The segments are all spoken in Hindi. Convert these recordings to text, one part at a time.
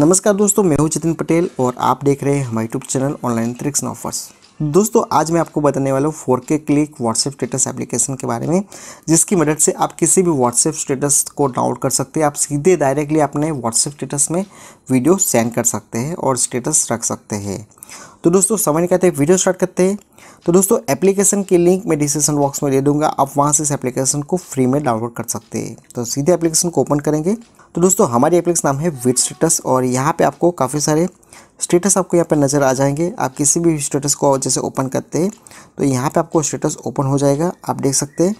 नमस्कार दोस्तों मैं हूं जितिन पटेल और आप देख रहे हैं हमारे YouTube channel online tricks offers दोस्तों आज मैं आपको बताने वाला हूँ फोर के क्लिक व्हाट्सएप स्टेटस एप्लीकेशन के बारे में जिसकी मदद से आप किसी भी व्हाट्सएप स्टेटस को डाउनलोड कर सकते हैं आप सीधे डायरेक्टली अपने व्हाट्सएप स्टेटस में वीडियो सेंड कर सकते हैं और स्टेटस रख सकते हैं तो दोस्तों समझ नहीं कहते वीडियो स्टार्ट करते हैं तो दोस्तों एप्लीकेशन की लिंक मैं डिस्क्रिप्शन बॉक्स में दे दूंगा आप वहाँ से इस एप्लीकेशन को फ्री में डाउनलोड कर सकते हैं तो सीधे एप्लीकेशन को ओपन करेंगे तो दोस्तों हमारी एप्लीकेशन नाम है विथ स्टेटस और यहाँ पर आपको काफ़ी सारे स्टेटस आपको यहाँ पर नज़र आ जाएंगे आप किसी भी स्टेटस को जैसे ओपन करते हैं तो यहाँ पे आपको स्टेटस ओपन हो जाएगा आप देख सकते हैं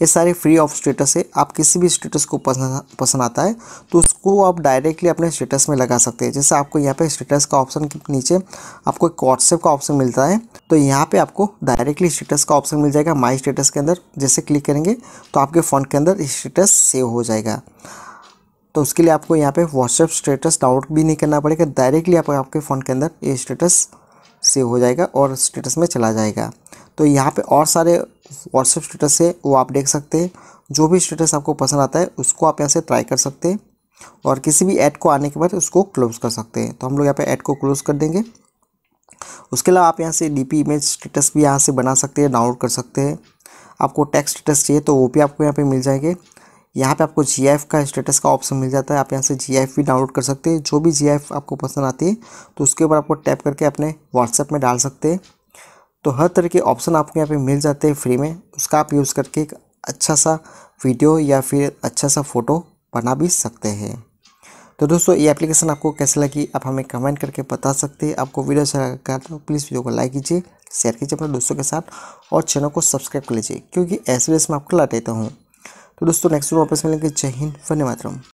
ये सारे फ्री ऑफ स्टेटस है आप किसी भी स्टेटस को पसंद पसंद आता है तो उसको आप डायरेक्टली अपने स्टेटस में लगा सकते हैं जैसे आपको यहाँ पे स्टेटस का ऑप्शन के नीचे आपको एक व्हाट्सएप का ऑप्शन मिलता है तो यहाँ पे आपको डायरेक्टली स्टेटस का ऑप्शन मिल जाएगा माई स्टेटस के अंदर जैसे क्लिक करेंगे तो आपके फ़ोन के अंदर स्टेटस सेव हो जाएगा तो उसके लिए आपको यहाँ पे व्हाट्सएप स्टेटस डाउनलोड भी नहीं करना पड़ेगा डायरेक्टली आप आपके फ़ोन के अंदर ये स्टेटस सेव हो जाएगा और स्टेटस में चला जाएगा तो यहाँ पे और सारे व्हाट्सएप स्टेटस है वो आप देख सकते हैं जो भी स्टेटस आपको पसंद आता है उसको आप यहाँ से ट्राई कर सकते हैं और किसी भी ऐड को आने के बाद उसको क्लोज़ कर सकते हैं तो हम लोग यहाँ पर ऐड को क्लोज़ कर देंगे उसके अलावा आप यहाँ से पी इमेज स्टेटस भी यहाँ से बना सकते हैं डाउनलोड कर सकते हैं आपको टेक्स्ट स्टेटस चाहिए तो वो भी आपको यहाँ पे मिल जाएंगे यहाँ पे आपको जी का स्टेटस का ऑप्शन मिल जाता है आप यहाँ से जी भी डाउनलोड कर सकते हैं जो भी जी आपको पसंद आती है तो उसके ऊपर आपको टैप करके अपने व्हाट्सएप में डाल सकते हैं तो हर तरह के ऑप्शन आपको यहाँ पे मिल जाते हैं फ्री में उसका आप यूज़ करके एक अच्छा सा वीडियो या फिर अच्छा सा फ़ोटो बना भी सकते हैं तो दोस्तों ये एप्लीकेशन आपको कैसे लगी आप हमें कमेंट करके बता सकते हैं आपको वीडियो अच्छा लगा तो प्लीज़ वीडियो को लाइक कीजिए शेयर कीजिए अपने दोस्तों के साथ और चैनल को सब्सक्राइब कर लीजिए क्योंकि ऐसे में आपको देता हूँ तो दोस्तों नेक्स्ट वीडियो वापस मिलेंगे जय हिंद वंदे मातरम